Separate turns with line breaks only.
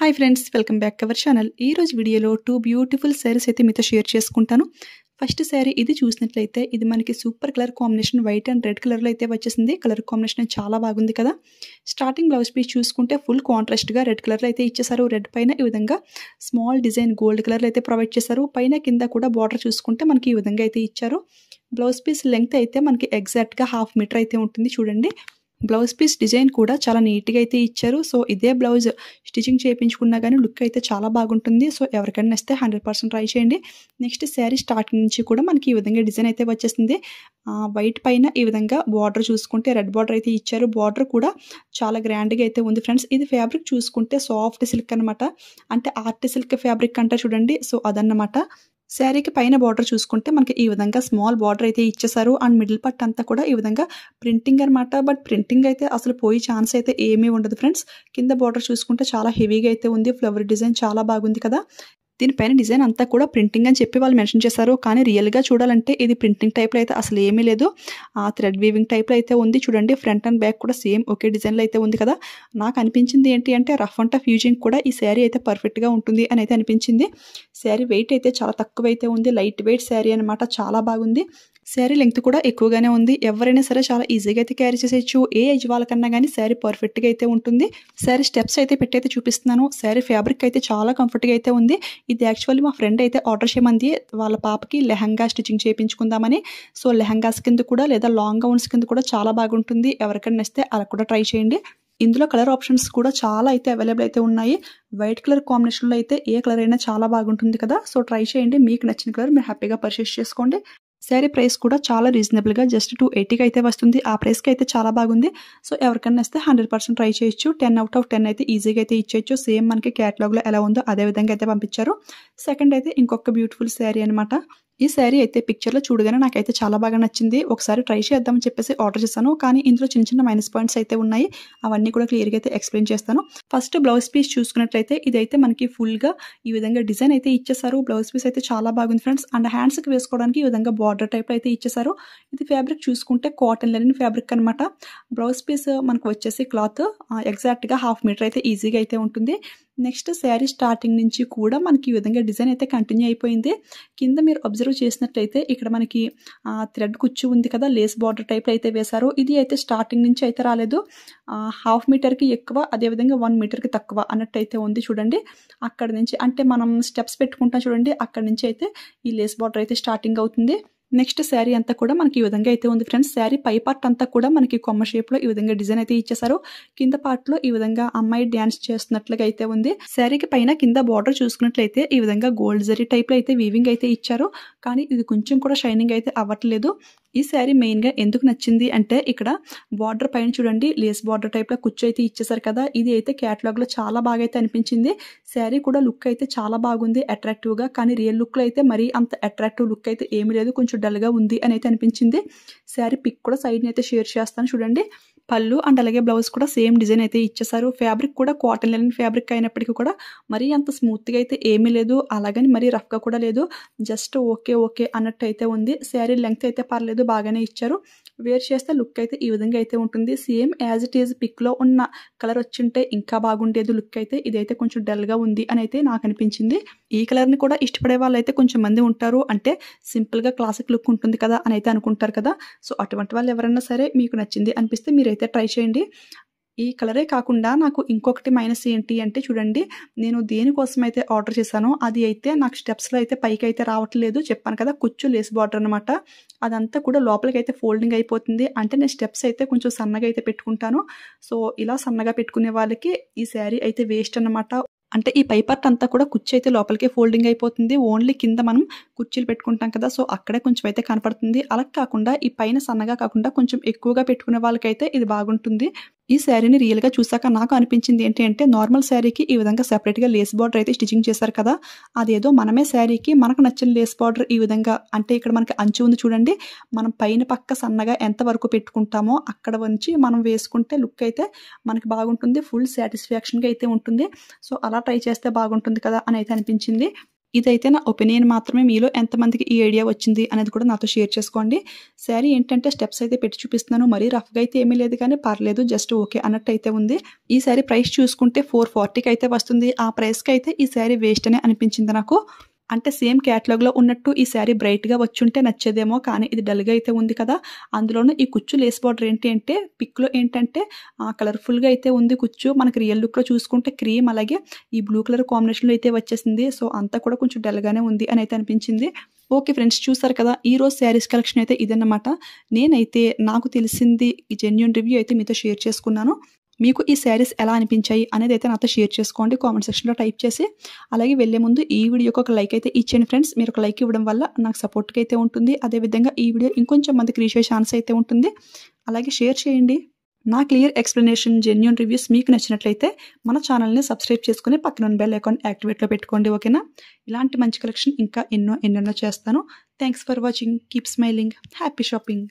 hi friends welcome back our channel ఈ రోజు వీడియోలో టూ బ్యూటిఫుల్ శారీస్ అయితే మీతో షేర్ చేసుకుంటాను ఫస్ట్ శారీ ఇది చూసినట్లయితే ఇది మనకి super colour combination white and red కలర్లో అయితే వచ్చేసింది కలర్ కాంబినేషన్ చాలా బాగుంది కదా స్టార్టింగ్ బ్లౌజ్ పీస్ చూసుకుంటే ఫుల్ కాంట్రాస్ట్గా రెడ్ కలర్లో అయితే ఇచ్చేసారు రెడ్ పైన ఈ విధంగా స్మాల్ డిజైన్ గోల్డ్ కలర్లో అయితే ప్రొవైడ్ చేశారు పైన కింద కూడా బార్డర్ చూసుకుంటే మనకి ఈ విధంగా అయితే ఇచ్చారు బ్లౌజ్ పీస్ లెంగ్త్ అయితే మనకి ఎగ్జాక్ట్గా హాఫ్ మీటర్ అయితే ఉంటుంది చూడండి బ్లౌజ్ పీస్ డిజైన్ కూడా చాలా నీట్గా అయితే ఇచ్చారు సో ఇదే బ్లౌజ్ స్టిచింగ్ చేయించుకున్నా కానీ లుక్ అయితే చాలా బాగుంటుంది సో ఎవరికైనా ఇస్తే హండ్రెడ్ పర్సెంట్ ట్రై చేయండి నెక్స్ట్ శారీ స్టార్టింగ్ నుంచి కూడా మనకి ఈ విధంగా డిజైన్ అయితే వచ్చేసింది వైట్ పైన ఈ విధంగా బార్డర్ చూసుకుంటే రెడ్ బార్డర్ అయితే ఇచ్చారు బార్డర్ కూడా చాలా గ్రాండ్గా అయితే ఉంది ఫ్రెండ్స్ ఇది ఫ్యాబ్రిక్ చూసుకుంటే సాఫ్ట్ సిల్క్ అనమాట అంటే ఆర్ట్ సిల్క్ ఫ్యాబ్రిక్ అంటే చూడండి సో అదన్నమాట శారీకి పైన బార్డర్ చూసుకుంటే మనకి ఈ విధంగా స్మాల్ బార్డర్ అయితే ఇచ్చేసారు అండ్ మిడిల్ పట్ అంతా కూడా ఈ విధంగా ప్రింటింగ్ అనమాట బట్ ప్రింటింగ్ అయితే అసలు పోయి ఛాన్స్ అయితే ఏమీ ఉండదు ఫ్రెండ్స్ కింద బార్డర్ చూసుకుంటే చాలా హెవీగా అయితే ఉంది ఫ్లవర్ డిజైన్ చాలా బాగుంది కదా దీనిపైన డిజైన్ అంతా కూడా ప్రింటింగ్ అని చెప్పి వాళ్ళు మెన్షన్ చేశారు కానీ రియల్గా చూడాలంటే ఇది ప్రింటింగ్ టైప్లో అయితే అసలు ఏమీ లేదు ఆ థ్రెడ్ వీవింగ్ టైప్లో అయితే ఉంది చూడండి ఫ్రంట్ అండ్ బ్యాక్ కూడా సేమ్ ఒకే డిజైన్లో అయితే ఉంది కదా నాకు అనిపించింది ఏంటి అంటే రఫ్ అండ్ టఫ్ యూజింగ్ కూడా ఈ శారీ అయితే పర్ఫెక్ట్గా ఉంటుంది అని అయితే అనిపించింది శారీ వెయిట్ అయితే చాలా తక్కువ అయితే ఉంది లైట్ వెయిట్ శారీ అనమాట చాలా బాగుంది శారీ లెంగ్త్ కూడా ఎక్కువగానే ఉంది ఎవరైనా సరే చాలా ఈజీగా అయితే క్యారీ చేసేయచ్చు ఏ ఏజ్ వాళ్ళకన్నా కానీ శారీ పర్ఫెక్ట్గా అయితే ఉంటుంది శారీ స్టెప్స్ అయితే పెట్టయితే చూపిస్తున్నాను శారీ ఫ్యాబ్రిక్ అయితే చాలా కంఫర్ట్గా అయితే ఉంది ఇది యాక్చువల్లీ మా ఫ్రెండ్ అయితే ఆర్డర్ చేయమంది వాళ్ళ పాపకి లెహంగా స్టిచ్చింగ్ చేయించుకుందామని సో లెహంగాస్ కింద కూడా లేదా లాంగ్ గౌన్స్ కింద కూడా చాలా బాగుంటుంది ఎవరికైనా నచ్చితే అలా కూడా ట్రై చేయండి ఇందులో కలర్ ఆప్షన్స్ కూడా చాలా అయితే అవైలబుల్ అయితే ఉన్నాయి వైట్ కలర్ కాంబినేషన్లో అయితే ఏ కలర్ అయినా చాలా బాగుంటుంది కదా సో ట్రై చేయండి మీకు నచ్చిన కలర్ మీరు హ్యాపీగా పర్చేస్ చేసుకోండి శారీ ప్రైస్ కూడా చాలా రీజనబుల్గా జస్ట్ టూ ఎయిటీకి అయితే వస్తుంది ఆ ప్రైస్కి అయితే చాలా బాగుంది సో ఎవరికైనా వస్తే హండ్రెడ్ పర్సెంట్ ట్రై చేయొచ్చు టెన్ అవుట్ ఆఫ్ టెన్ అయితే ఈజీగా అయితే ఇచ్చేయచ్చు సేమ్ మనకి క్యాటలాగ్లో ఎలా ఉందో అదే విధంగా అయితే పంపించారు సెకండ్ అయితే ఇంకొక బ్యూటిఫుల్ శారీ అనమాట ఈ శారీ అయితే పిక్చర్లో చూడగానే నాకైతే చాలా బాగా నచ్చింది ఒకసారి ట్రై చేద్దామని చెప్పేసి ఆర్డర్ చేశాను కానీ ఇందులో చిన్న చిన్న మైనస్ పాయింట్స్ అయితే ఉన్నాయి అవన్నీ కూడా క్లియర్గా అయితే ఎక్స్ప్లెయిన్ చేస్తాను ఫస్ట్ బ్లౌజ్ పీస్ చూసుకున్నట్లయితే ఇదైతే మనకి ఫుల్గా ఈ విధంగా డిజైన్ అయితే ఇచ్చేసారు బ్లౌజ్ పీస్ అయితే చాలా బాగుంది ఫ్రెండ్స్ అండ్ హ్యాండ్స్కి వేసుకోవడానికి ఈ విధంగా బార్డర్ టైప్ అయితే ఇచ్చేసారు ఇది ఫ్యాబ్రిక్ చూసుకుంటే కాటన్ లెనిన్ ఫ్యాబ్రిక్ అనమాట బ్లౌజ్ పీస్ మనకు వచ్చేసి క్లాత్ ఎగ్జాక్ట్గా హాఫ్ మీటర్ అయితే ఈజీగా అయితే ఉంటుంది నెక్స్ట్ శారీ స్టార్టింగ్ నుంచి కూడా మనకి ఈ విధంగా డిజైన్ అయితే కంటిన్యూ అయిపోయింది కింద మీరు అబ్జర్వ్ చేసినట్లయితే ఇక్కడ మనకి థ్రెడ్ కుచ్చు ఉంది కదా లేస్ బార్డర్ టైప్లో అయితే వేశారు ఇది అయితే స్టార్టింగ్ నుంచి అయితే రాలేదు హాఫ్ మీటర్కి ఎక్కువ అదేవిధంగా వన్ మీటర్కి తక్కువ అయితే ఉంది చూడండి అక్కడ నుంచి అంటే మనం స్టెప్స్ పెట్టుకుంటాం చూడండి అక్కడ నుంచి అయితే ఈ లేస్ బార్డర్ అయితే స్టార్టింగ్ అవుతుంది నెక్స్ట్ శారీ అంతా కూడా మనకి ఈ విధంగా అయితే ఉంది ఫ్రెండ్స్ శారీ పై పార్ట్ అంతా కూడా మనకి కొమ్మ షేప్ లో ఈ విధంగా డిజైన్ అయితే ఇచ్చేసారు కింద పార్ట్ లో ఈ విధంగా అమ్మాయి డాన్స్ చేస్తున్నట్లుగా అయితే ఉంది శారీకి పైన కింద బార్డర్ చూసుకున్నట్లయితే ఈ విధంగా గోల్డ్ జరీ టైప్ లో అయితే వీవింగ్ అయితే ఇచ్చారు కానీ ఇది కొంచెం కూడా షైనింగ్ అయితే అవ్వట్లేదు ఈ శారీ మెయిన్గా ఎందుకు నచ్చింది అంటే ఇక్కడ బార్డర్ పైన చూడండి లేస్ బార్డర్ టైప్లో కుచ్చు అయితే ఇచ్చేసారు కదా ఇది అయితే క్యాటలాగ్లో చాలా బాగా అయితే అనిపించింది శారీ కూడా లుక్ అయితే చాలా బాగుంది అట్రాక్టివ్గా కానీ రియల్ లుక్లో అయితే మరీ అంత అట్రాక్టివ్ లుక్ అయితే ఏమి లేదు కొంచెం డల్గా ఉంది అని అయితే అనిపించింది శారీ పిక్ కూడా సైడ్ని అయితే షేర్ చేస్తాను చూడండి పళ్ళు అండ్ అలాగే బ్లౌజ్ కూడా సేమ్ డిజైన్ అయితే ఇచ్చేసారు ఫ్యాబ్రిక్ కూడా కాటన్ లెన్ ఫ్యాబ్రిక్ అయినప్పటికీ కూడా మరీ అంత స్మూత్గా అయితే ఏమీ లేదు అలాగని మరీ రఫ్గా కూడా లేదు జస్ట్ ఓకే ఓకే అన్నట్టు అయితే ఉంది శారీ లెంగ్త్ అయితే పర్లేదు బాగానే ఇచ్చారు వేర్ చేస్తే లుక్ అయితే ఈ విధంగా అయితే ఉంటుంది సేమ్ యాజ్ ఇట్ ఈజ్ పిక్లో ఉన్న కలర్ వచ్చింటే ఇంకా బాగుండేది లుక్ అయితే ఇదైతే కొంచెం డల్గా ఉంది అని అయితే నాకు అనిపించింది ఈ కలర్ని కూడా ఇష్టపడే వాళ్ళు అయితే కొంచెం మంది ఉంటారు అంటే సింపుల్గా క్లాసిక్ లుక్ ఉంటుంది కదా అని అయితే అనుకుంటారు కదా సో అటువంటి వాళ్ళు ఎవరైనా సరే మీకు నచ్చింది అనిపిస్తే మీరైతే ట్రై చేయండి ఈ కలరే కాకుండా నాకు ఇంకొకటి మైనస్ ఏంటి అంటే చూడండి నేను దేనికోసం అయితే ఆర్డర్ చేశానో అది అయితే నాకు స్టెప్స్లో అయితే పైకి అయితే రావట్లేదు చెప్పాను కదా కుచ్చు లేస్ బార్డర్ అనమాట అదంతా కూడా లోపలికి అయితే ఫోల్డింగ్ అయిపోతుంది అంటే నేను స్టెప్స్ అయితే కొంచెం సన్నగా అయితే పెట్టుకుంటాను సో ఇలా సన్నగా పెట్టుకునే వాళ్ళకి ఈ శారీ అయితే వేస్ట్ అనమాట అంటే ఈ పై పార్ట్ అంతా కూడా కుర్చీ అయితే లోపలికే ఫోల్డింగ్ అయిపోతుంది ఓన్లీ కింద మనం కుర్చీలు పెట్టుకుంటాం కదా సో అక్కడే కొంచెం అయితే కనపడుతుంది అలా కాకుండా ఈ పైన సన్నగా కాకుండా కొంచెం ఎక్కువగా పెట్టుకునే వాళ్ళకైతే ఇది బాగుంటుంది ఈ శారీని రియల్గా చూసాక నాకు అనిపించింది ఏంటి అంటే నార్మల్ శారీకి ఈ విధంగా సెపరేట్గా లేస్ బార్డర్ అయితే స్టిచింగ్ చేశారు కదా అదేదో మనమే శారీకి మనకు నచ్చిన లేస్ బార్డర్ ఈ విధంగా అంటే ఇక్కడ మనకి అంచు ఉంది చూడండి మనం పైన పక్క సన్నగా ఎంతవరకు పెట్టుకుంటామో అక్కడ వంచి మనం వేసుకుంటే లుక్ అయితే మనకి బాగుంటుంది ఫుల్ సాటిస్ఫాక్షన్గా అయితే ఉంటుంది సో అలా ట్రై చేస్తే బాగుంటుంది కదా అని అయితే అనిపించింది ఇదైతే నా ఒపీనియన్ మాత్రమే మీలో ఎంతమందికి ఈ ఐడియా వచ్చింది అనేది కూడా నాతో షేర్ చేసుకోండి శారీ ఏంటంటే స్టెప్స్ అయితే పెట్టి చూపిస్తున్నాను మరీ రఫ్గా అయితే ఏమీ లేదు కానీ పర్లేదు జస్ట్ ఓకే అన్నట్టు అయితే ఉంది ఈ శారీ ప్రైస్ చూసుకుంటే ఫోర్ ఫార్టీకి అయితే వస్తుంది ఆ ప్రైస్కి అయితే ఈ శారీ వేస్ట్ అనే అనిపించింది నాకు అంటే సేమ్ క్యాటలాగ్లో ఉన్నట్టు ఈ శారీ బ్రైట్గా వచ్చుంటే నచ్చేదేమో కానీ ఇది డల్గా అయితే ఉంది కదా అందులోనూ ఈ కుచ్చు లేస్ బార్డర్ ఏంటి అంటే పిక్లో ఏంటంటే కలర్ఫుల్గా అయితే ఉంది కుచ్చు మనకి రియల్ లుక్లో చూసుకుంటే క్రీమ్ అలాగే ఈ బ్లూ కలర్ కాంబినేషన్లో అయితే వచ్చేసింది సో అంతా కూడా కొంచెం డల్గానే ఉంది అని అయితే అనిపించింది ఓకే ఫ్రెండ్స్ చూసారు కదా ఈ రోజు శారీస్ కలెక్షన్ అయితే ఇదన్నమాట నేనైతే నాకు తెలిసింది జెన్యున్ రివ్యూ అయితే మీతో షేర్ చేసుకున్నాను మీకు ఈ శారీస్ ఎలా అనిపించాయి అనేది అయితే నాతో షేర్ చేసుకోండి కామెంట్ సెక్షన్లో టైప్ చేసి అలాగే వెళ్ళే ముందు ఈ వీడియోకి ఒక లైక్ అయితే ఇచ్చేయండి ఫ్రెండ్స్ మీరు ఒక లైక్ ఇవ్వడం వల్ల నాకు సపోర్ట్గా అయితే ఉంటుంది అదేవిధంగా ఈ వీడియో ఇంకొంచెం మందికి రీచ్ అయ్యే ఛాన్స్ అయితే ఉంటుంది అలాగే షేర్ చేయండి నా క్లియర్ ఎక్స్ప్లెనేషన్ జెన్యున్ రివ్యూస్ మీకు నచ్చినట్లయితే మన ఛానల్ని సబ్స్క్రైబ్ చేసుకుని పక్కన బెల్ అకౌంట్ యాక్టివేట్లో పెట్టుకోండి ఓకేనా ఇలాంటి మంచి కలెక్షన్ ఇంకా ఎన్నో ఎన్నెన్నో చేస్తాను thanks for watching keep smiling happy shopping